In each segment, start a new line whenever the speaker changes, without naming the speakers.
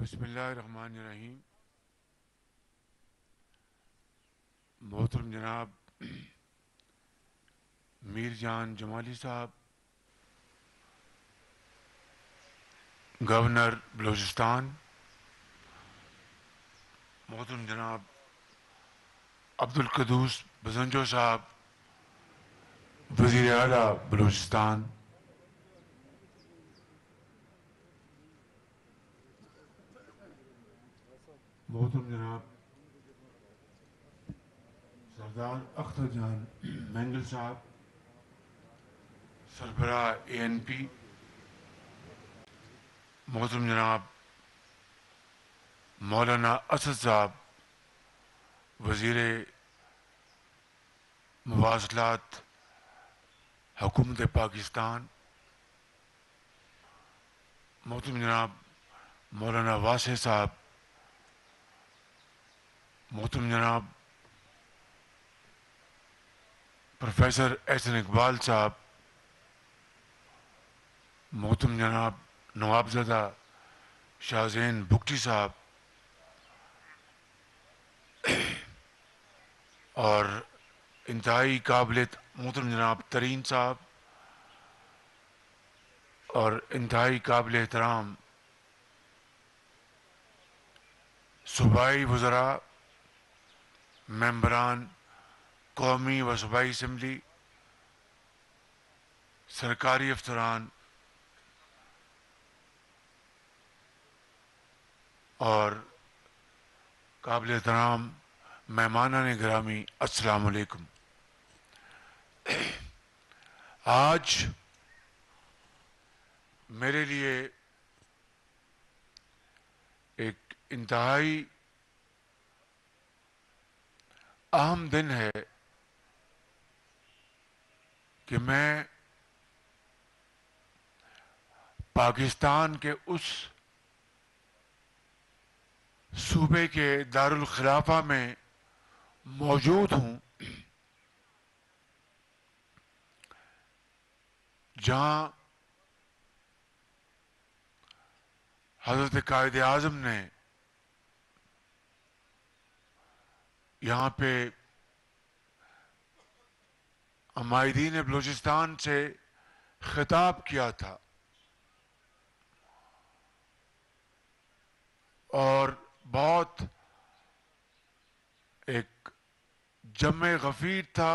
बसमीम मोहतरम जनाब मीर जान जमाली साहब गवर्नर बलोचिस्तान मोहतरम जनाब अब्दुल कदूस बजंजो साहब वजीर अला बलोचिस्तान मोहतरम जनाब सरदार अख्तर जान मैंगल साहब सरबरा ए एन पी मोहतरम जनाब मौलाना असद साहब वज़ीर मवासलात हुकूमत पाकिस्तान मोहतरम जनाब मौलाना वासे साहब मोहतम जनाब प्रोफेसर एहसन इकबाल साहब मोहतरम जनाब नवाबजदा शाहजैन भुगटी साहब और इंतहाई काबिलियत मोहतरम जनाब तरीन साहब और इंतहाई काबिल एहतराम सूबाई वज़रा मेम्बरान कौमी व सूबाई असम्बली सरकारी अफसरान और काबिल तराम मेहमाना ने ग्रामी असलकुम आज मेरे लिए एक इंतहाई अहम दिन है कि मैं पाकिस्तान के उस सूबे के दारुल खिलाफा में मौजूद हूं जहां हजरत कायद आजम ने यहाँ पे ने बलूचिस्तान से खिताब किया था और बहुत एक जम गफीर था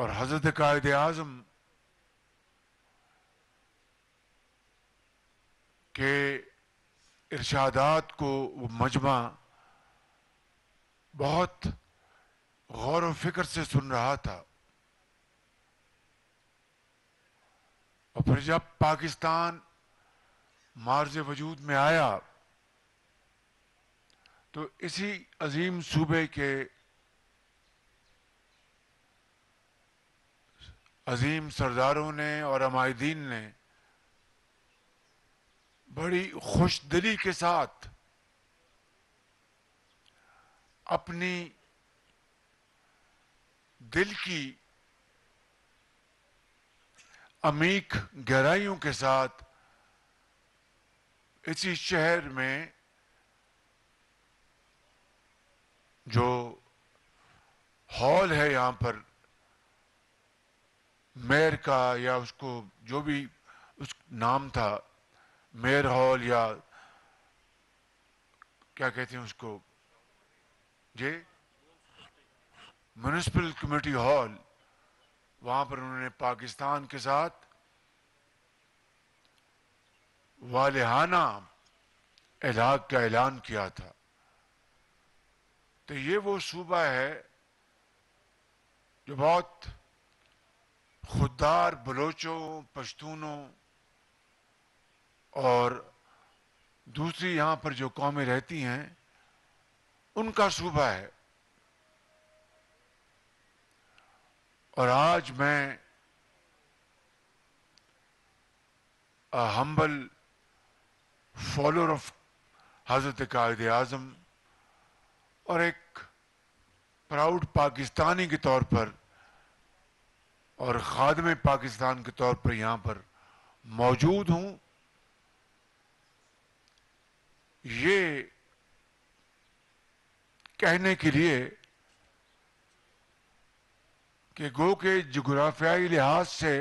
और हजरत कायद आजम के इर्शादात को वो मजमा बहुत गौर व फिक्र से सुन रहा था और फिर जब पाकिस्तान मार्ज वजूद में आया तो इसी अजीम सूबे के अजीम सरदारों ने और अमायदीन ने बड़ी खुश दिली के साथ अपनी दिल की अमीक गहराइयों के साथ इसी शहर में जो हॉल है यहां पर मेयर का या उसको जो भी उस नाम था मेयर हॉल या क्या कहते हैं उसको जी म्यूनिसिपल कमेटी हॉल वहां पर उन्होंने पाकिस्तान के साथ वालेहाना इलाक का ऐलान किया था तो ये वो सूबा है जो बहुत खुददार बलोचों पश्तूनों और दूसरी यहां पर जो कौमें रहती हैं उनका सूबा है और आज मैं अ हम्बल फॉलोअर ऑफ हजरत कायद आजम और एक प्राउड पाकिस्तानी के तौर पर और खादम पाकिस्तान के तौर पर यहां पर मौजूद हूं ये कहने के लिए कि गो के जुग्राफियाई लिहाज से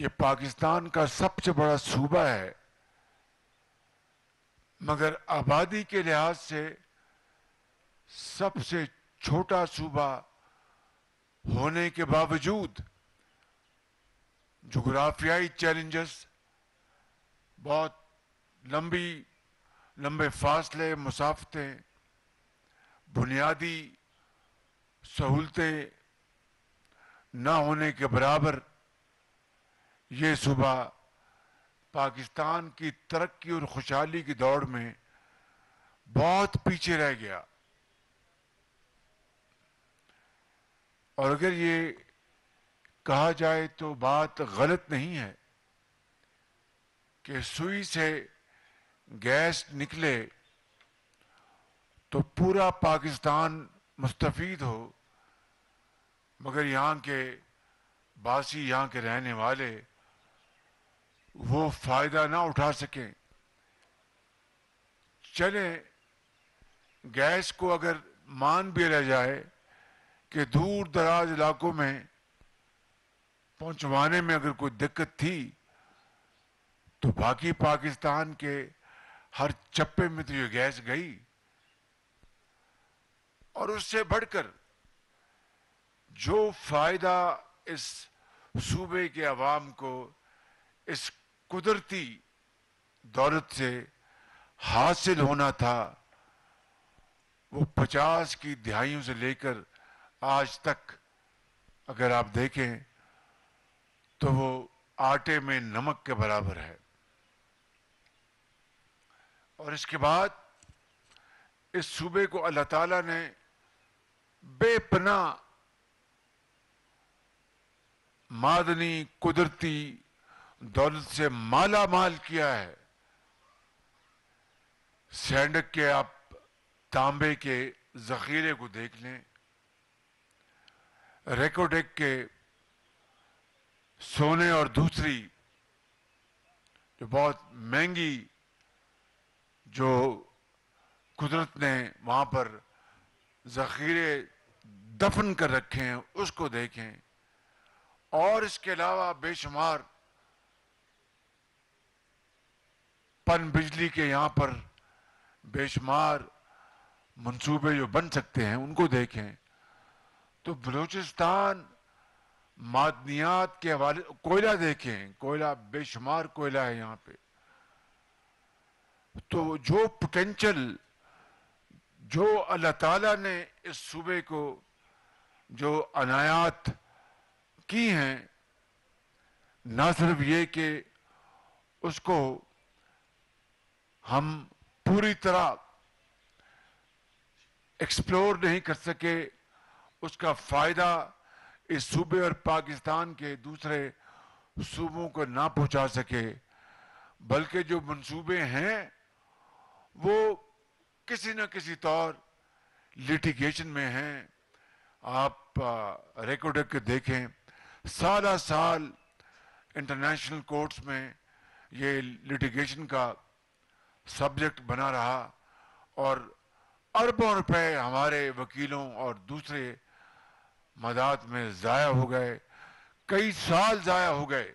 ये पाकिस्तान का सबसे बड़ा सूबा है मगर आबादी के लिहाज से सबसे छोटा सूबा होने के बावजूद जोग्राफियाई चैलेंजेस बहुत लंबी लंबे फासले मुसाफतें बुनियादी सहूलतें ना होने के बराबर ये सुबह पाकिस्तान की तरक्की और खुशहाली की दौड़ में बहुत पीछे रह गया और अगर ये कहा जाए तो बात गलत नहीं है कि सुई से गैस निकले तो पूरा पाकिस्तान मुस्तफीद हो मगर यहाँ के बासी यहाँ के रहने वाले वो फायदा ना उठा सकें चले गैस को अगर मान भी रह जाए कि दूर दराज इलाकों में पहुंचवाने में अगर कोई दिक्कत थी तो बाकी पाकिस्तान के हर चप्पे में तो ये गैस गई और उससे बढ़कर जो फायदा इस सूबे के अवाम को इस कुदरती दौलत से हासिल होना था वो पचास की दिहाइयों से लेकर आज तक अगर आप देखें तो वो आटे में नमक के बराबर है और इसके बाद इस सूबे को अल्लाह ताला ने बेपना मादनी कुदरती दौलत से माला माल किया है सैंडक के आप तांबे के जखीरे को देख लें रेकोडेक के सोने और दूसरी जो बहुत महंगी जो कुदरत ने वहाँ पर ज़ख़ीरे दफन कर रखे हैं उसको देखें और इसके अलावा बेशुमार पन बिजली के यहाँ पर बेशुमार मंसूबे जो बन सकते हैं उनको देखें तो बलूचिस्तान मादनियात के हवाले कोयला देखें कोयला बेशुमार कोयला है यहाँ पे तो जो पोटेंशियल जो अल्लाह ताला ने इस सूबे को जो अनायात की हैं ना सिर्फ ये कि उसको हम पूरी तरह एक्सप्लोर नहीं कर सके उसका फायदा इस सूबे और पाकिस्तान के दूसरे सूबों को ना पहुंचा सके बल्कि जो मंसूबे हैं वो किसी न किसी तौर लिटिगेशन में हैं आप रिकॉर्ड के देखें सारा साल इंटरनेशनल कोर्ट्स में ये लिटिगेशन का सब्जेक्ट बना रहा और अरबों रुपए हमारे वकीलों और दूसरे मदात में ज़ाया हो गए कई साल ज़ाया हो गए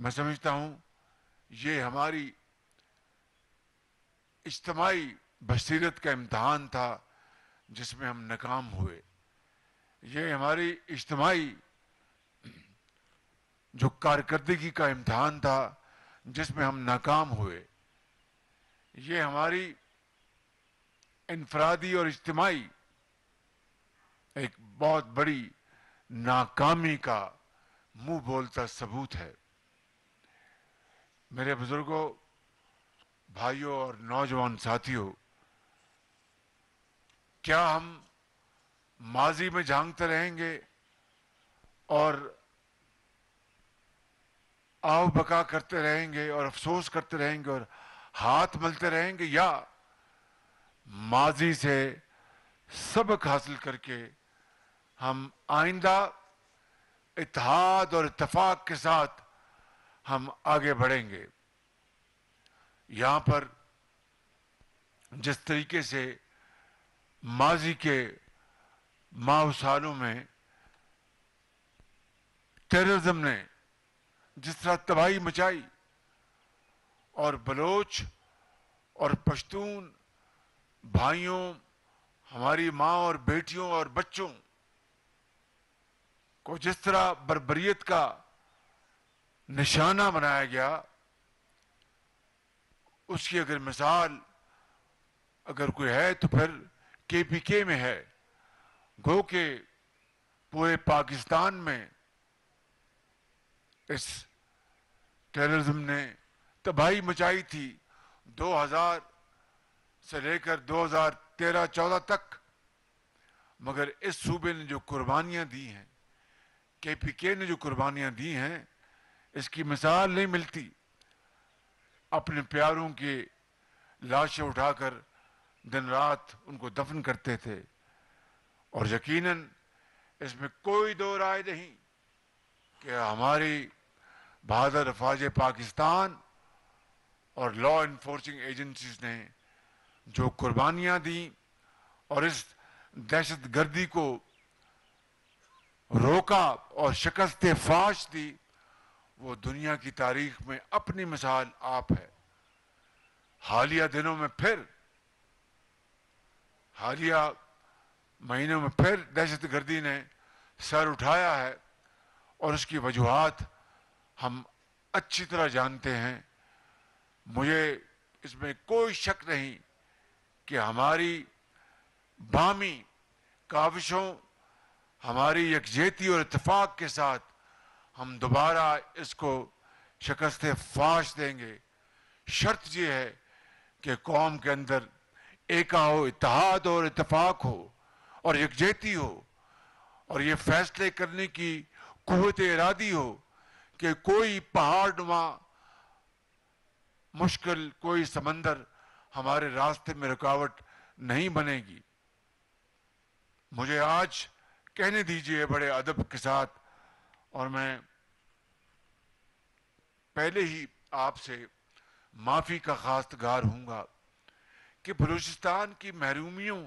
मैं समझता हूं ये हमारी इज्तमाही बसीरत का इम्तहान था जिसमें हम नाकाम हुए ये हमारी इज्तमाही जो कारकर्दगी का इम्तहान था जिसमें हम नाकाम हुए ये हमारी इनफरादी और इज्तमाही एक बहुत बड़ी नाकामी का मुंह बोलता सबूत है मेरे बुजुर्गों भाइयों और नौजवान साथियों क्या हम माजी में झांकते रहेंगे और आव बका करते रहेंगे और अफसोस करते रहेंगे और हाथ मलते रहेंगे या माजी से सबक हासिल करके हम आइंदा इतिहाद और इतफाक के साथ हम आगे बढ़ेंगे यहां पर जिस तरीके से माजी के सालों में टेररिज्म ने जिस तरह तबाही मचाई और बलोच और पश्तून भाइयों हमारी माँ और बेटियों और बच्चों को जिस तरह बरबरीत का निशाना बनाया गया उसकी अगर मिसाल अगर कोई है तो फिर के पी के में है गो के पूरे पाकिस्तान में इस टेररिज्म ने तबाही मचाई थी 2000 से लेकर 2013-14 तक मगर इस सूबे ने जो कुर्बानियां दी हैं के पी के ने जो कुर्बानियां दी हैं इसकी मिसाल नहीं मिलती अपने प्यारों की लाशें उठाकर दिन रात उनको दफन करते थे और यकीनन इसमें कोई दो राय नहीं कि हमारी बहादुर अफवाज पाकिस्तान और लॉ इन्फोर्सिंग एजेंसीज ने जो कुर्बानियां दी और इस दहशत गर्दी को रोका और शिकस्त फाश दी वो दुनिया की तारीख में अपनी मिसाल आप है हालिया दिनों में फिर हालिया महीनों में फिर दहशत गर्दी ने सर उठाया है और उसकी वजूहत हम अच्छी तरह जानते हैं मुझे इसमें कोई शक नहीं कि हमारी बामी काविशों हमारी यकजहती और इतफाक़ के साथ हम दोबारा इसको शिकस्त फाश देंगे शर्त यह है कि कौम के अंदर एका हो इतिहाद और इतफाक हो और यकजहती हो और ये फैसले करने की कुत इरादी हो कि कोई पहाड़ नुमा मुश्किल कोई समंदर हमारे रास्ते में रुकावट नहीं बनेगी मुझे आज कहने दीजिए बड़े अदब के साथ और मैं पहले ही आपसे माफ़ी का खासगार हूँ कि बलूचिस्तान की महरूमियों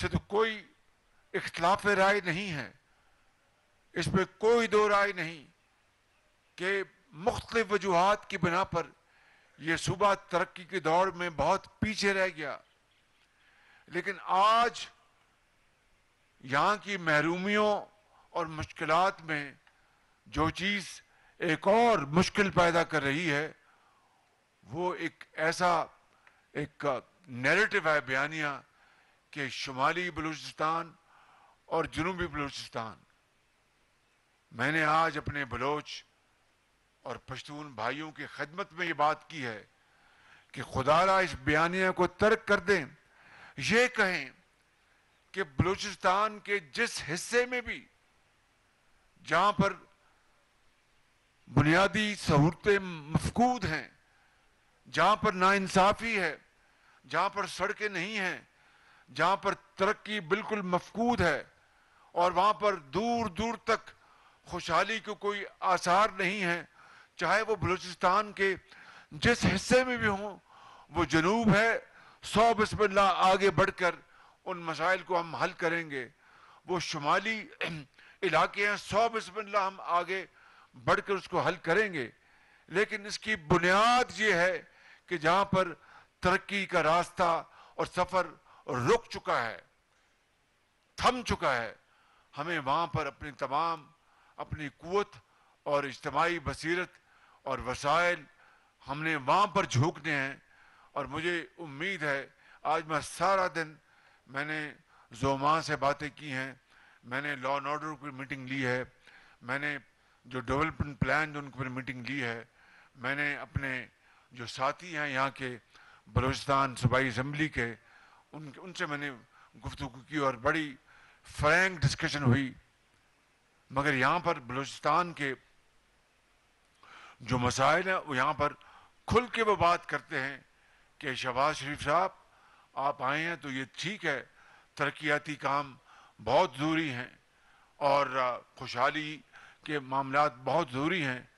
से तो कोई इख्तलाफ राय नहीं है इसमें कोई दो राय नहीं कि मुख्तलिफ वजूहत की बिना पर यह सूबा तरक्की के दौड़ में बहुत पीछे रह गया लेकिन आज यहाँ की महरूमियों और मुश्किल में जो चीज एक और मुश्किल पैदा कर रही है वो एक ऐसा एक नैरेटिव है बयानिया कि शुमाली बलूचिस्तान और जनूबी बलूचिस्तान मैंने आज अपने बलोच और पश्तून भाइयों की खदमत में ये बात की है कि खुदारा इस बयानिया को तर्क कर दें ये कहें कि बलूचिस्तान के जिस हिस्से में भी जहां पर बुनियादी सहूलतें मफकूद हैं जहां पर नाइंसाफी है जहां पर सड़कें नहीं हैं जहां पर तरक्की बिल्कुल मफकूद है और वहां पर दूर दूर तक खुशहाली के कोई आसार नहीं है चाहे वो बलूचिस्तान के जिस हिस्से में भी हों वो जनूब है सौ बसमिल्ला आगे बढ़कर उन मसाइल को हम हल करेंगे वो शुमाली इलाके हैं सौ बिस्मिल्ला हम आगे बढ़कर उसको हल करेंगे लेकिन इसकी बुनियाद ये है कि जहां पर तरक्की का रास्ता और सफर रुक चुका है थम चुका है हमें वहां पर अपनी तमाम अपनी कुत और इज्तमाही बसीरत और वसाइल हमने वहां पर झोंकने हैं और मुझे उम्मीद है आज मैं सारा दिन मैंने जोमा से बातें की हैं मैंने लॉ एंड ऑर्डर की मीटिंग ली है मैंने जो डेवलपमेंट प्लान उनके पर मीटिंग ली है मैंने अपने जो साथी हैं यहाँ के बलोचिस्तान सूबाई असम्बली के उन उनसे मैंने गुफ्तु की और बड़ी फ्रैंक डिस्कशन हुई मगर यहाँ पर बलोचिस्तान के जो मसाइल हैं वो यहाँ पर खुल के वो बात करते हैं कि शहबाज शरीफ साहब आप आए हैं तो ये ठीक है तरक्याती काम बहुत ज़रूरी हैं और खुशहाली के मामला बहुत ज़रूरी हैं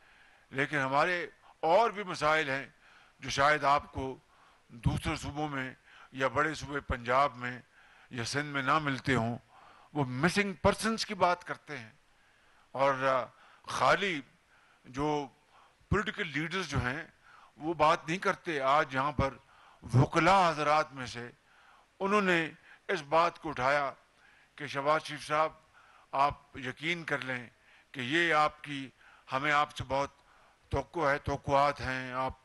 लेकिन हमारे और भी मसाइल हैं जो शायद आपको दूसरे सूबों में या बड़े सूबे पंजाब में या सिंध में ना मिलते हों वो मिसिंग पर्सनस की बात करते हैं और खाली जो पॉलिटिकल लीडर्स जो हैं वो बात नहीं करते आज यहाँ पर वकला हजरात में से उन्होंने इस बात को उठाया कि शबाज शरीफ साहब आप यकीन कर लें कि ये आपकी हमें आपसे बहुत तो है तो हैं आप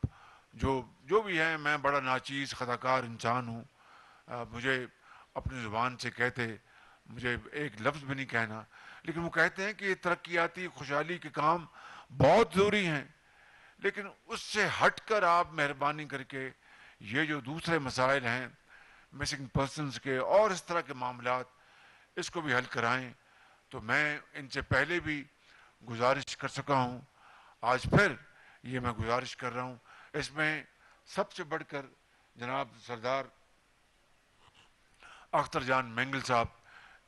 जो जो भी हैं मैं बड़ा नाचीज़ खदाकार इंसान हूँ मुझे अपनी ज़ुबान से कहते मुझे एक लफ्ज़ भी नहीं कहना लेकिन वो कहते हैं कि ये तरक्याती खुशहाली के काम बहुत ज़रूरी हैं लेकिन उससे हट कर आप मेहरबानी करके ये जो दूसरे मसाइल हैं मिसिंग पर्सनस के और इस तरह के मामला इसको भी हल कराएं तो मैं इनसे पहले भी गुजारिश कर सका हूं आज फिर ये मैं गुजारिश कर रहा हूं इसमें सबसे बढ़कर जनाब सरदार अख्तर जान मैंगल साहब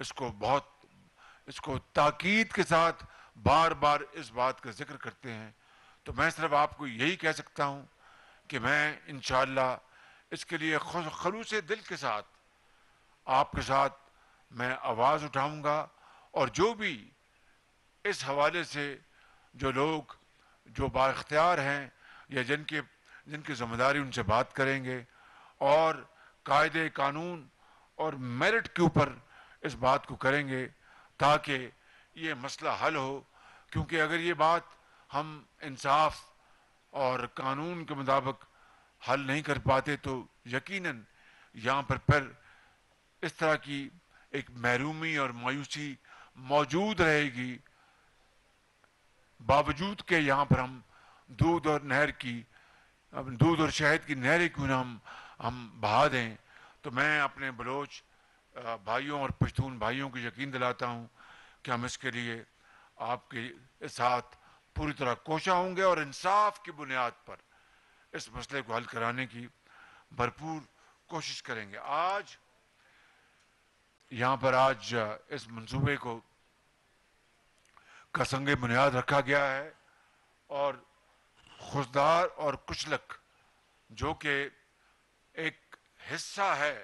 इसको बहुत इसको ताकीद के साथ बार बार इस बात का जिक्र करते हैं तो मैं सिर्फ आपको यही कह सकता हूं कि मैं इन इसके लिए खलूस दिल के साथ आपके साथ मैं आवाज़ उठाऊंगा और जो भी इस हवाले से जो लोग जो बाख्तियार हैं या जिनके जिनकी जिम्मेदारी उनसे बात करेंगे और कायदे कानून और मेरिट के ऊपर इस बात को करेंगे ताकि ये मसला हल हो क्योंकि अगर ये बात हम इंसाफ और कानून के मुताबिक हल नहीं कर पाते तो यकीनन यहाँ पर फिर इस तरह की एक महरूमी और मायूसी मौजूद रहेगी बावजूद के यहाँ पर हम दूध और नहर की दूध और शहद की नहरें क्यों ना हम हम बहा दें तो मैं अपने बलोच भाइयों और पश्तून भाइयों को यकीन दिलाता हूँ कि हम इसके लिए आपके साथ पूरी तरह कोशा होंगे और इंसाफ की बुनियाद पर इस मसले को हल कराने की भरपूर कोशिश करेंगे आज यहाँ पर आज इस मंसूबे को कसंग बुनियाद रखा गया है और खुशदार और कुचलक जो कि एक हिस्सा है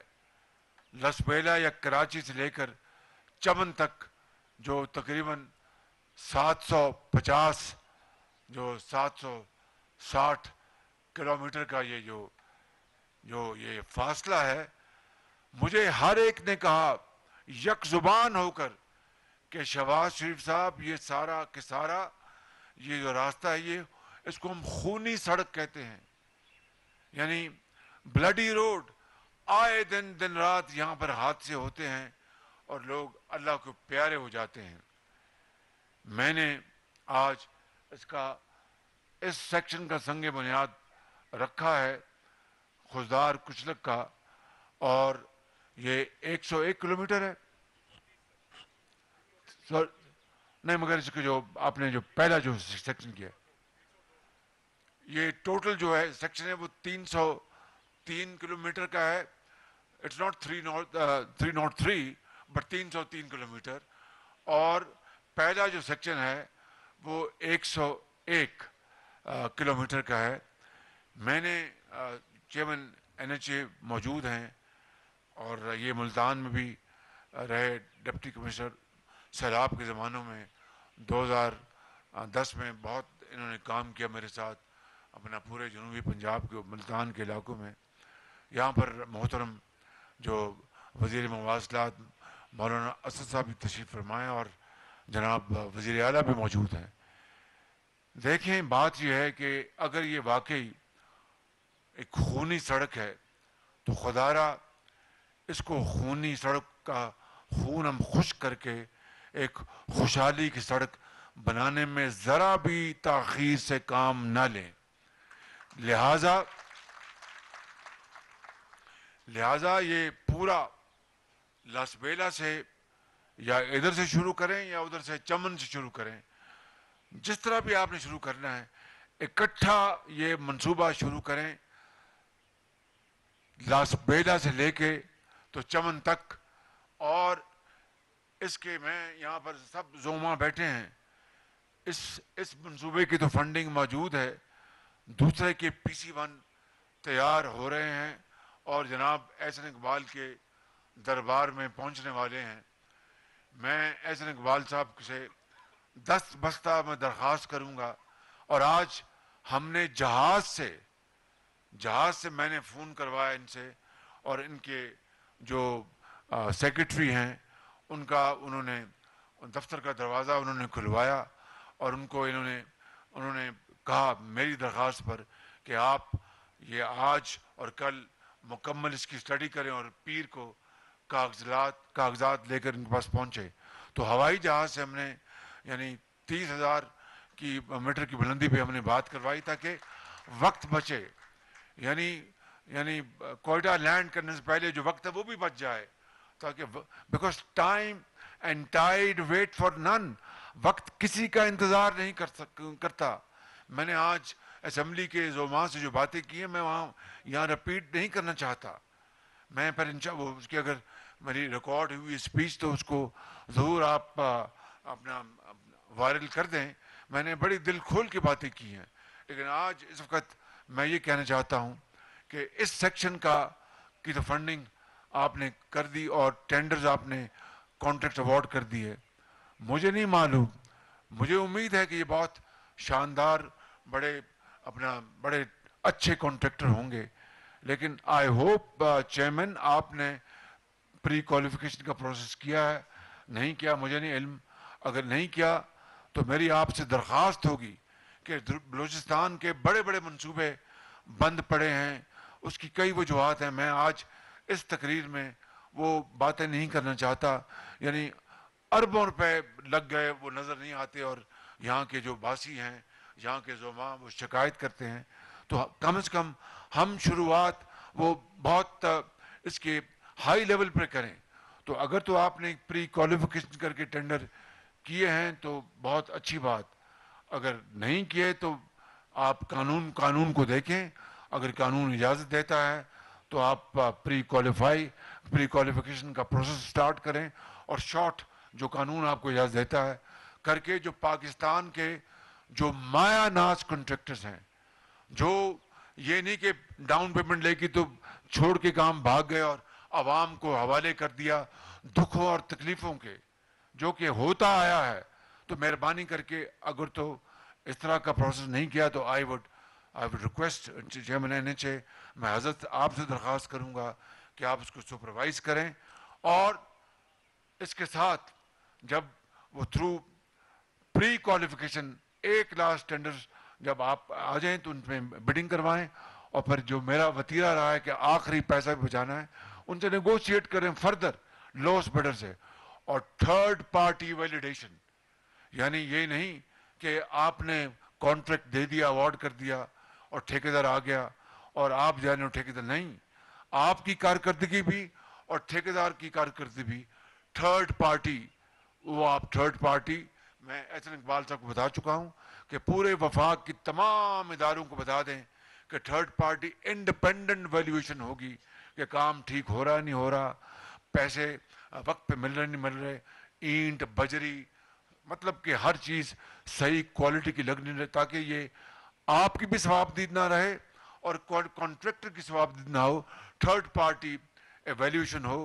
लसबेला या कराची से लेकर चमन तक जो तकरीबन 750 जो 760 किलोमीटर का ये जो जो ये फासला है मुझे हर एक ने कहा यकजुबान होकर के शहबाज शरीफ साहब ये सारा के सारा ये जो रास्ता है ये इसको हम खूनी सड़क कहते हैं यानी ब्लडी रोड आए दिन दिन रात यहाँ पर हादसे होते हैं और लोग अल्लाह को प्यारे हो जाते हैं मैंने आज इसका इस सेक्शन का संग बुनियाद रखा है खुशदार कुचलक का और ये 101 किलोमीटर है नहीं मगर इसके जो आपने जो पहला जो सेक्शन किया ये टोटल जो है सेक्शन है वो 303 किलोमीटर का है it's not three not three not three but तीन सौ तीन किलोमीटर और पहला जो सेक्शन है वो 101 uh, किलोमीटर का है मैंने चेयरमैन uh, एन मौजूद हैं और ये मुल्तान में भी रहे डिप्टी कमिश्नर सैलाब के ज़मानों में 2010 में बहुत इन्होंने काम किया मेरे साथ अपना पूरे जनूबी पंजाब के मुल्तान के इलाकों में यहाँ पर मोहतरम जो वजीर मवासलात मौलाना असद साहब भी तशरीफ़ फरमाएँ और जनाब वज़ी अला भी मौजूद हैं देखें बात यह है कि अगर ये वाकई एक खूनी सड़क है तो खुदारा इसको खूनी सड़क का खून हम खुश करके एक खुशहाली की सड़क बनाने में ज़रा भी तखीर से काम ना लें लिहाजा लिहाजा ये पूरा लसबेला से या इधर से शुरू करें या उधर से चमन से शुरू करें जिस तरह भी आपने शुरू करना है इकट्ठा ये मंसूबा शुरू करें बेला से लेके तो चमन तक और इसके में यहाँ पर सब जोमा बैठे हैं इस इस मंसूबे की तो फंडिंग मौजूद है दूसरे के पीसी वन तैयार हो रहे हैं और जनाब एहसन इकबाल के दरबार में पहुँचने वाले हैं मैं एहसन इकबाल साहब से दस बस्ता में दरख्वास्त करूँगा और आज हमने जहाज से जहाज से मैंने फ़ोन करवाया इनसे और इनके जो सेक्रेटरी हैं उनका उन्होंने दफ्तर का दरवाज़ा उन्होंने खुलवाया और उनको इन्होंने उन्होंने कहा मेरी दरख्वास्त पर कि आप ये आज और कल मुकम्मल इसकी स्टडी करें और पीर को कागजात कागजात लेकर इनके पास पहुँचे तो हवाई जहाज़ से हमने यानी तीस हज़ार की मीटर की बुलंदी पर हमने बात करवाई ताकि वक्त बचे यानी यानी कोयटा लैंड करने से पहले जो वक्त है वो भी बच जाए ताकि because time and tide wait for none वक्त किसी का इंतजार नहीं कर सक करता मैंने आज असम्बली के जो जोमा से जो बातें की हैं मैं वहाँ यहाँ रिपीट नहीं करना चाहता मैं पर वो उसकी अगर मेरी रिकॉर्ड हुई स्पीच तो उसको ज़रूर आप अपना वायरल कर दें मैंने बड़ी दिल खोल के बातें की हैं लेकिन आज इस वक्त मैं ये कहना चाहता हूँ कि इस सेक्शन का की तो फंडिंग आपने कर दी और टेंडर्स आपने कॉन्ट्रैक्ट अवार्ड कर दिए मुझे नहीं मालूम मुझे उम्मीद है कि ये बहुत शानदार बड़े अपना बड़े अच्छे कॉन्ट्रैक्टर होंगे लेकिन आई होप चेयरमैन आपने प्री क्वालिफिकेशन का प्रोसेस किया है नहीं किया मुझे नहीं इल्म अगर नहीं किया तो मेरी आपसे दरख्वास्त होगी कि बलूचिस्तान के बड़े बड़े मंसूबे बंद पड़े हैं उसकी कई वजूहत हैं मैं आज इस तकरीर में वो बातें नहीं करना चाहता यानी अरबों रुपए लग गए वो नज़र नहीं आते और यहाँ के जो बासी हैं यहाँ के जुमा वो शिकायत करते हैं तो कम से कम हम शुरुआत वो बहुत इसके हाई लेवल पर करें तो अगर तो आपने प्री क्वालिफिकेशन करके टेंडर किए हैं तो बहुत अच्छी बात अगर नहीं किए तो आप कानून कानून को देखें अगर कानून इजाज़त देता है तो आप प्री क्वालिफाई प्री क्वालिफिकेशन का प्रोसेस स्टार्ट करें और शॉर्ट जो कानून आपको इजाज़त देता है करके जो पाकिस्तान के जो माया नाज कॉन्ट्रेक्टर्स हैं जो ये नहीं कि डाउन पेमेंट लेके तो छोड़ के काम भाग गए और आवाम को हवाले कर दिया दुखों और तकलीफ़ों के जो कि होता आया है तो मेहरबानी करके अगर तो इस तरह का प्रोसेस नहीं किया तो I would I would request chairman N H A मैं हजरत आपसे दरख्वास्त करूँगा कि आप उसको सुपरवाइज करें और इसके साथ जब वो through pre qualification A class tender जब आप आ जाएं तो उनमें बिडिंग करवाएं और फिर जो मेरा वतीरा रहा है कि आखिरी पैसा भी बचाना है उनसे नेगोशिएट करें फर्दर लॉस बेडर से और थर्ड पार्टी वैलिडेशन यानी ये नहीं कि आपने कॉन्ट्रैक्ट दे दिया अवार्ड कर दिया और ठेकेदार आ गया और आप जाने ठेकेदार नहीं आपकी कारकर्दगी भी और ठेकेदार की कारकर्दगी भी थर्ड पार्टी वो आप थर्ड पार्टी मैं एन इकबाल साहब को बता चुका हूँ कि पूरे वफाक की तमाम इदारों को बता दें कि थर्ड पार्टी इंडिपेंडेंट वैल्यूएशन होगी कि काम ठीक हो रहा नहीं हो रहा पैसे वक्त पे मिल रहे नहीं मिल रहे ईंट बजरी मतलब कि हर चीज़ सही क्वालिटी की लगनी रहे ताकि ये आपकी भी समाप्ति ना रहे और कॉन्ट्रैक्टर की समाप्ति ना हो थर्ड पार्टी एवेल्यूशन हो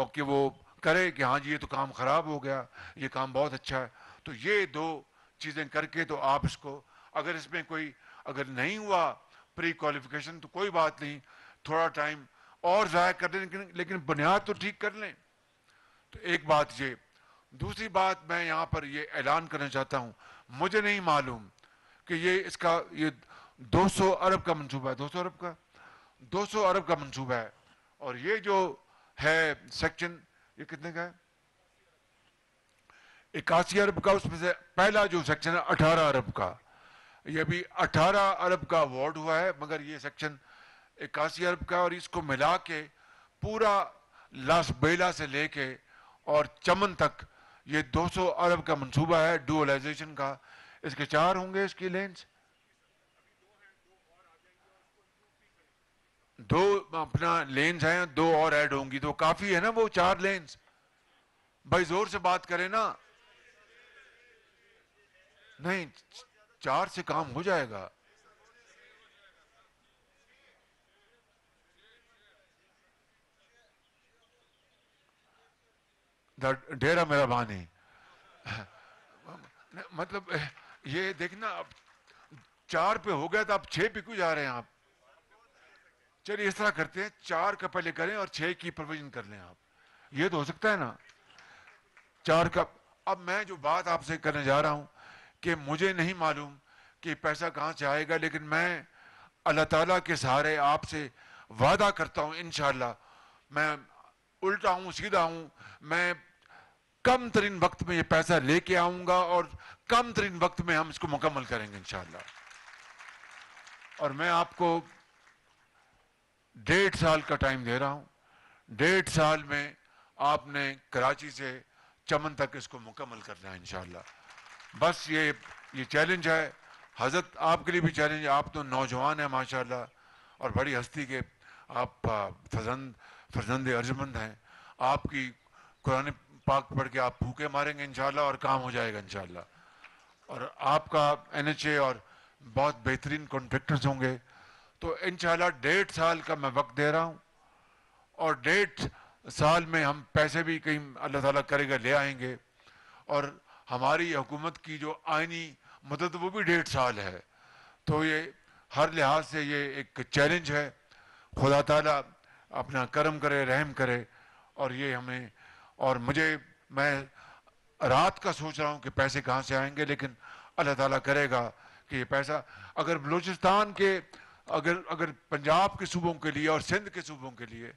और कि वो करे कि हाँ जी ये तो काम खराब हो गया ये काम बहुत अच्छा है तो ये दो चीज़ें करके तो आप इसको अगर इसमें कोई अगर नहीं हुआ प्री क्वालिफिकेशन तो कोई बात नहीं थोड़ा टाइम और ज़ाया कर लेकिन, लेकिन बुनियाद तो ठीक कर लें तो एक बात ये दूसरी बात मैं यहाँ पर ये ऐलान करना चाहता हूँ मुझे नहीं मालूम कि ये इसका ये 200 अरब का मंसूबा है 200 अरब का 200 अरब का मंसूबा है और ये जो है सेक्शन ये कितने का है इक्यासी अरब का उसमें से पहला जो सेक्शन है अठारह अरब का ये अभी अठारह अरब का अवार्ड हुआ है मगर ये सेक्शन इक्यासी अरब का और इसको मिला के पूरा लास बेला से लेके और चमन तक ये 200 अरब का मंसूबा है डुअलाइजेशन का इसके चार होंगे इसकी लेंस दो अपना लेंस है दो और ऐड होंगी तो काफी है ना वो चार लेंस भाई जोर से बात करें ना नहीं चार से काम हो जाएगा डेरा मेरा बानी मतलब ये देखना अब चार पे हो गया तो आप छह पे क्यों जा रहे हैं आप चलिए इस तरह करते हैं चार का पहले करें और छह की प्रोविजन कर लें आप ये तो हो सकता है ना चार का अब मैं जो बात आपसे करने जा रहा हूं कि मुझे नहीं मालूम कि पैसा कहां से आएगा लेकिन मैं अल्लाह ताला के सहारे आपसे वादा करता हूं इन मैं उल्टा हूं सीधा हूं मैं कम तरीन वक्त में यह पैसा लेके आऊंगा और कम तरीन वक्त में हम इसको मुकम्मल करेंगे इन और मैं आपको डेढ़ साल का टाइम दे रहा हूं डेढ़ साल में आपने कराची से चमन तक इसको मुकम्मल करना है इनशाला बस ये ये चैलेंज है हजरत आपके लिए भी चैलेंज आप तो नौजवान हैं माशाल्लाह और बड़ी हस्ती के आप फजंद फजंद अर्जमंद हैं आपकी कुरान पाक पढ़ के आप भूखे मारेंगे इंशाल्लाह और काम हो जाएगा इंशाल्लाह और आपका एनएचए और बहुत बेहतरीन कॉन्ट्रेक्टर्स होंगे तो इंशाल्लाह डेढ़ साल का मैं वक्त दे रहा हूँ और डेढ़ साल में हम पैसे भी कहीं अल्लाह ताला करेगा ले आएंगे और हमारी हुकूमत की जो आइनी मदद वो भी डेढ़ साल है तो ये हर लिहाज से ये एक चैलेंज है खुदा ताला अपना कर्म करे रहम करे और ये हमें और मुझे मैं रात का सोच रहा हूँ कि पैसे कहाँ से आएंगे लेकिन अल्लाह ताला करेगा कि ये पैसा अगर बलूचिस्तान के अगर अगर पंजाब के सूबों के लिए और सिंध के सूबों के लिए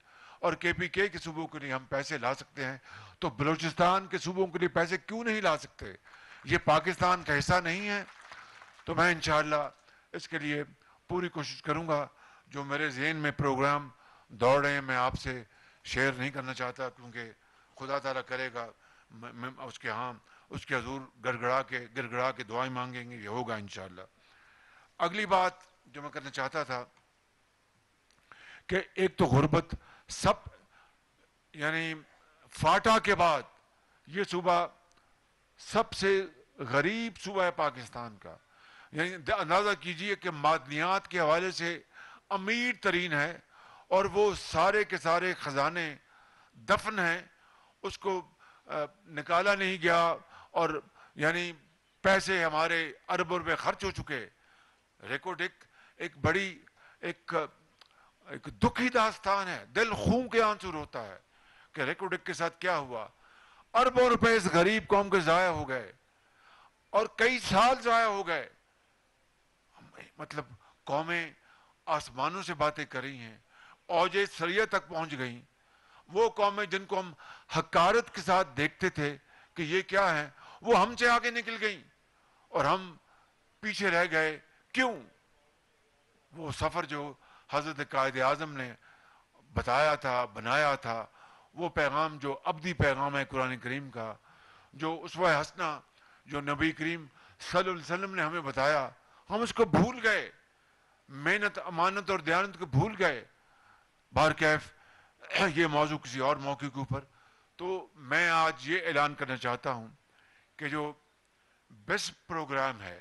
और के पी के के सूबों के लिए हम पैसे ला सकते हैं तो बलूचिस्तान के सूबों के लिए पैसे क्यों नहीं ला सकते ये पाकिस्तान का हिस्सा नहीं है तो मैं इन इसके लिए पूरी कोशिश करूँगा जो मेरे जेन में प्रोग्राम दौड़ रहे हैं मैं आपसे शेयर नहीं करना चाहता क्योंकि खुदा तला करेगा म, म, उसके हाँ उसके हजूर गड़गड़ा के गिड़गड़ा के दुआएं मांगेंगे ये होगा इन अगली बात जो मैं करना चाहता था कि एक तो गुर्बत सब यानी फाटा के बाद ये सूबा सबसे गरीब सूबा है पाकिस्तान का यानी अंदाज़ा कीजिए कि मादनियात के हवाले से अमीर तरीन है और वो सारे के सारे ख़जाने दफन हैं उसको निकाला नहीं गया और यानी पैसे हमारे अरबों रुपये खर्च हो चुके रिकॉर्ड एक एक बड़ी एक एक दुखी दास्तान है दिल खून के आंसू रोता है कि रिकॉर्ड के साथ क्या हुआ अरबों रुपए इस गरीब कौम के जाया हो गए और कई साल जाया हो गए मतलब कौमें आसमानों से बातें करी हैं औजे सरिया तक पहुंच गई वो कौमें जिनको हम हकारत के साथ देखते थे कि ये क्या है वो हमसे आगे निकल गई और हम पीछे रह गए क्यों वो सफ़र जो हज़रत कायद आज़म ने बताया था बनाया था वो पैगाम जो अबदी पैगाम है कुरान करीम का जो उस हसना जो नबी करीम सल्लम ने हमें बताया हम उसको भूल गए मेहनत अमानत और दयानत को भूल गए बार कैफ ये मौजूद किसी और मौके के ऊपर तो मैं आज ये ऐलान करना चाहता हूँ कि जो बेस्ट प्रोग्राम है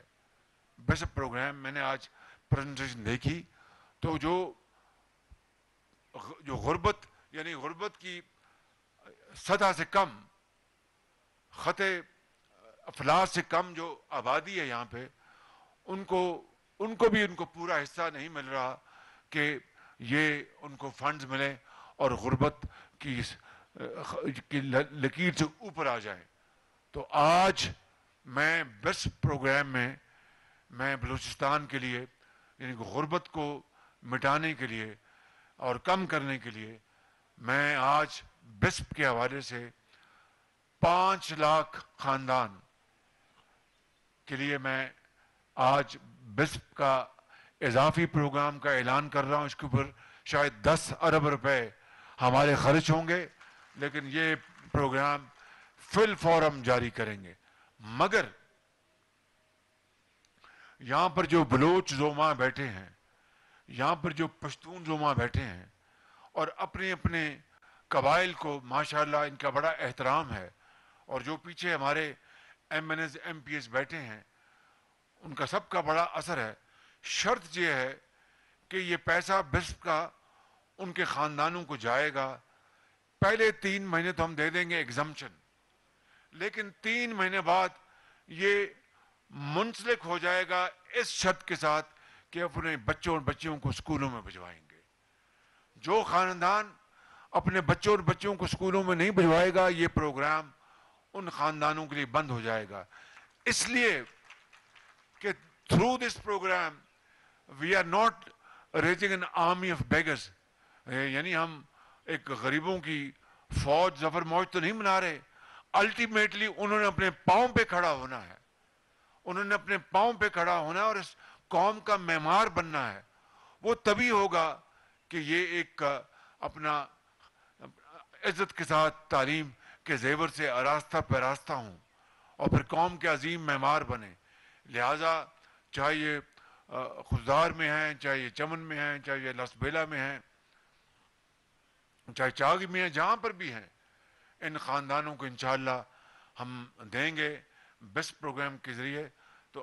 बेस्ट प्रोग्राम मैंने आज प्रेजेंटेशन देखी तो जो जो गुर्बत यानी गुर्बत की सदा से कम ख़त अफला से कम जो आबादी है यहाँ पे उनको उनको भी उनको पूरा हिस्सा नहीं मिल रहा कि ये उनको फंड्स मिलें और गुर्बत की, की लकीर से ऊपर आ जाए तो आज मैं बेस्ट प्रोग्राम में मैं बलूचिस्तान के लिए यानी गुर्बत को मिटाने के लिए और कम करने के लिए मैं आज बिस्प के हवाले से पाँच लाख खानदान के लिए मैं आज बिस्प का इजाफी प्रोग्राम का ऐलान कर रहा हूँ इसके ऊपर शायद दस अरब रुपए हमारे खर्च होंगे लेकिन ये प्रोग्राम फिल फॉरम जारी करेंगे मगर यहां पर जो बलोच जोमा बैठे हैं यहां पर जो पश्तून जोमा बैठे हैं और अपने अपने कबाइल को माशाल्लाह इनका बड़ा एहतराम है और जो पीछे हमारे M N S M P S बैठे हैं उनका सबका बड़ा असर है शर्त यह है कि ये पैसा बिस्प का उनके खानदानों को जाएगा पहले तीन महीने तो हम दे देंगे एग्जामशन लेकिन तीन महीने बाद ये मुंसलिक हो जाएगा इस शर्त के साथ कि अपने बच्चों और बच्चियों को स्कूलों में भिजवाएंगे जो खानदान अपने बच्चों और बच्चियों को स्कूलों में नहीं भिजवाएगा ये प्रोग्राम उन खानदानों के लिए बंद हो जाएगा इसलिए कि through this programme we are not raising an army of beggars यानी हम एक गरीबों की फौज जफर मौज तो नहीं मना रहे अल्टीमेटली उन्होंने अपने पाओ पे खड़ा होना है उन्होंने अपने पाओ पे खड़ा होना है और इस कौम का मेमार बनना है वो तभी होगा कि ये एक अपना इज्जत के साथ तालीम के जेवर से आरास्ता पैरास्ता हूं और फिर कौम के अजीम मेमार बने लिहाजा चाहे ये खुशदार में है चाहे ये चमन में है चाहे ये लसबेला में है चाहे चाग में है जहां पर भी है इन ख़ानदानों को इन हम देंगे बेस्ट प्रोग्राम के ज़रिए तो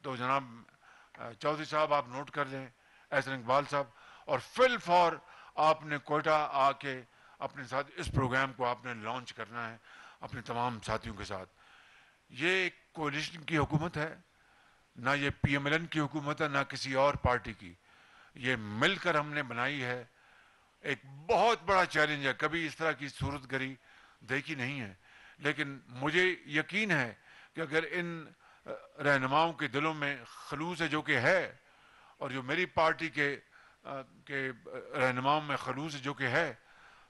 तो जनाब चौधरी साहब आप नोट कर लें एसर इकबाल साहब और फिल फॉर आपने कोयटा आके अपने साथ इस प्रोग्राम को आपने लॉन्च करना है अपने तमाम साथियों के साथ ये कोलिशन की हुकूमत है ना ये पीएमएलएन की हुकूमत है ना किसी और पार्टी की ये मिलकर हमने बनाई है एक बहुत बड़ा चैलेंज है कभी इस तरह की सूरत गरी देखी नहीं है लेकिन मुझे यकीन है कि अगर इन रहनुमाओं के दिलों में खलूस है जो कि है और जो मेरी पार्टी के के रहनुमाओं में खलूस जो कि है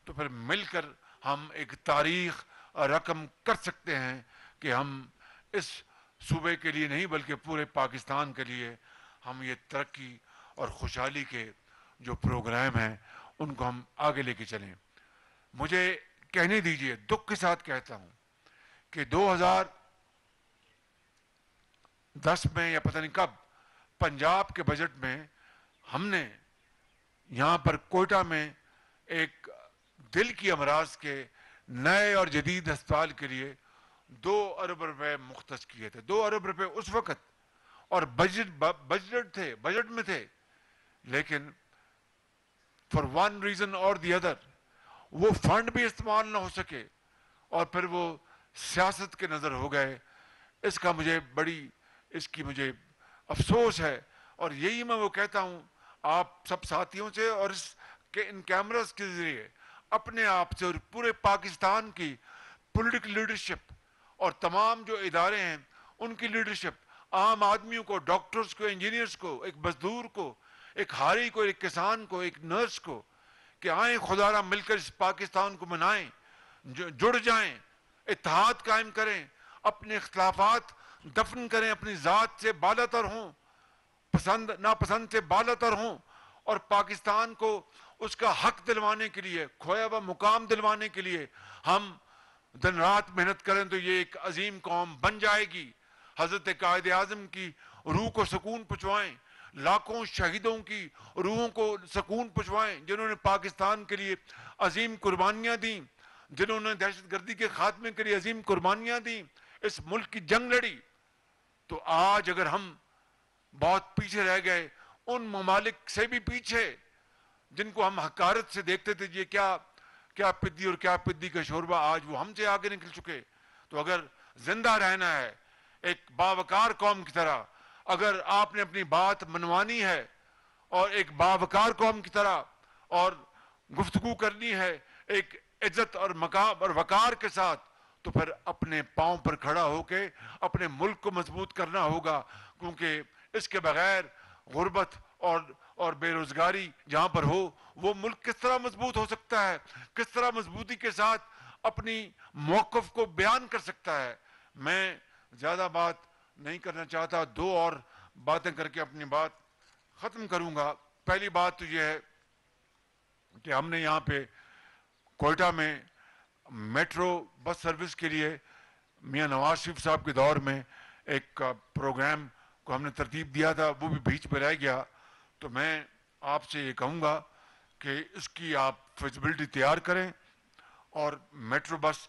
तो फिर मिलकर हम एक तारीख रकम कर सकते हैं कि हम इस सूबे के लिए नहीं बल्कि पूरे पाकिस्तान के लिए हम ये तरक्की और खुशहाली के जो प्रोग्राम हैं उनको हम आगे लेके चलें मुझे कहने दीजिए दुख के साथ कहता हूं कि 2010 में या पता नहीं कब पंजाब के बजट में हमने यहां पर कोटा में एक दिल की अमराज के नए और जदीद अस्पताल के लिए दो अरब रुपए मुख्त किए थे दो अरब रुपए उस वक्त और बजट बजट थे बजट में थे लेकिन फॉर वन रीजन और दी अदर वो फंड भी इस्तेमाल ना हो सके और फिर वो सियासत के नज़र हो गए इसका मुझे बड़ी इसकी मुझे अफसोस है और यही मैं वो कहता हूँ आप सब साथियों से और इस के इन कैमरास के ज़रिए अपने आप से और पूरे पाकिस्तान की पॉलिटिकल लीडरशिप और तमाम जो इदारे हैं उनकी लीडरशिप आम आदमियों को डॉक्टर्स को इंजीनियर्स को एक मजदूर को एक हारी को एक किसान को एक नर्स को कि आए खुदारा मिलकर इस पाकिस्तान को मनाएं जुड़ जाएं इतिहाद कायम करें अपने अख्तलाफात दफन करें अपनी ज़ात से बालतर हों पसंद नापसंद से बालतर हों और पाकिस्तान को उसका हक दिलवाने के लिए खोया हुआ मुकाम दिलवाने के लिए हम दिन रात मेहनत करें तो ये एक अजीम कौम बन जाएगी हजरत कायद अजम की रूह को सुकून पहुँचवाएँ लाखों शहीदों की रूहों को सुकून पहुँचवाएँ जिन्होंने पाकिस्तान के लिए अजीम कुर्बानियाँ दी जिन्होंने दहशत गर्दी के खात्मे के लिए अजीम कुर्बानियाँ दी इस मुल्क की जंग लड़ी तो आज अगर हम बहुत पीछे रह गए उन ममालिक से भी पीछे जिनको हम हकारत से देखते थे ये क्या क्या पिद्दी और क्या पिद्दी का शोरबा आज वो हमसे आगे निकल चुके तो अगर जिंदा रहना है एक बावकार कौम की तरह अगर आपने अपनी बात मनवानी है और एक बावकार कौम की तरह और गुफ्तगु करनी है एक इज्जत और मकाम और वकार के साथ तो फिर अपने पाँव पर खड़ा होके अपने मुल्क को मजबूत करना होगा क्योंकि इसके बगैर गुर्बत और और बेरोजगारी जहां पर हो वो मुल्क किस तरह मजबूत हो सकता है किस तरह मजबूती के साथ अपनी मौकफ को बयान कर सकता है मैं ज्यादा बात नहीं करना चाहता दो और बातें करके अपनी बात ख़त्म करूंगा पहली बात तो यह है कि हमने यहाँ पे कोयटा में मेट्रो बस सर्विस के लिए मियाँ नवाज शरीफ साहब के दौर में एक प्रोग्राम को हमने तरतीब दिया था वो भी बीच पर रह गया तो मैं आपसे ये कहूँगा कि इसकी आप फिजिबिलिटी तैयार करें और मेट्रो बस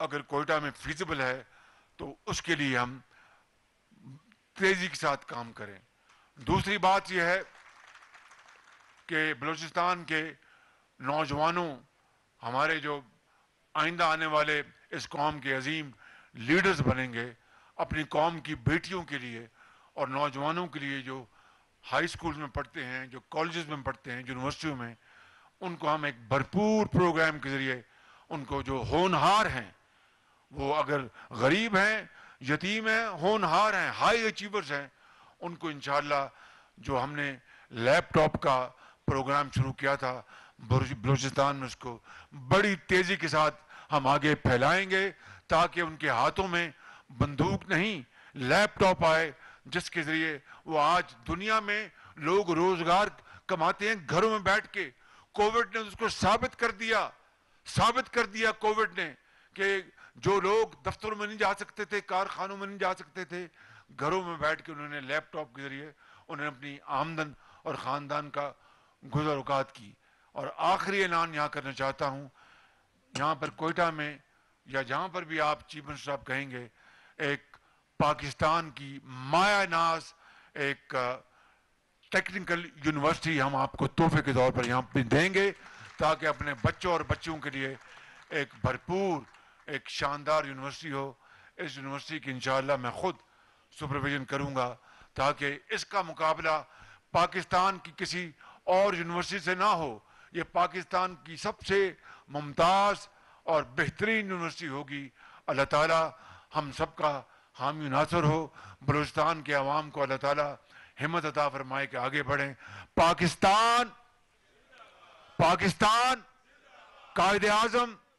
अगर कोयटा में फिजिबल है तो उसके लिए हम तेजी के साथ काम करें दूसरी बात यह है कि बलूचिस्तान के नौजवानों हमारे जो आइंदा आने वाले इस कौम के अजीम लीडर्स बनेंगे अपनी कौम की बेटियों के लिए और नौजवानों के लिए जो हाई स्कूल में पढ़ते हैं जो कॉलेजेस में पढ़ते हैं यूनिवर्सिटियों में उनको हम एक भरपूर प्रोग्राम के ज़रिए उनको जो होनहार हैं वो अगर गरीब हैं यतीम हैं होनहार हैं हाई अचीवर्स हैं उनको इन जो हमने लैपटॉप का प्रोग्राम शुरू किया था बलूचिस्तान में उसको बड़ी तेज़ी के साथ हम आगे फैलाएंगे ताकि उनके हाथों में बंदूक नहीं लैपटॉप आए जिसके ज़रिए वो आज दुनिया में लोग रोज़गार कमाते हैं घरों में बैठ के कोविड ने उसको साबित कर दिया साबित कर दिया कोविड ने कि जो लोग दफ्तरों में नहीं जा सकते थे कारखानों में नहीं जा सकते थे घरों में बैठ के उन्होंने लैपटॉप के जरिए उन्होंने अपनी आमदन और ख़ानदान का गुजर अवकात की और आखिरी ऐलान यहाँ करना चाहता हूँ यहाँ पर कोयटा में या जहाँ पर भी आप चीफ मिनिस्टर साहब कहेंगे एक पाकिस्तान की माया नाज एक टेक्निकल यूनिवर्सिटी हम आपको तोहफे के तौर पर यहाँ देंगे ताकि अपने बच्चों और बच्चों के लिए एक भरपूर एक शानदार यूनिवर्सिटी हो इस यूनिवर्सिटी की इन मैं ख़ुद सुपरविजन करूंगा ताकि इसका मुकाबला पाकिस्तान की किसी और यूनिवर्सिटी से ना हो ये पाकिस्तान की सबसे मुमताज़ और बेहतरीन यूनिवर्सिटी होगी अल्लाह ताला हम सबका का हामी नासर हो बलूचिस्तान के आवाम को अल्लाह ताला हिम्मत अता फरमाए के आगे बढ़े पाकिस्तान पाकिस्तान कायद आजम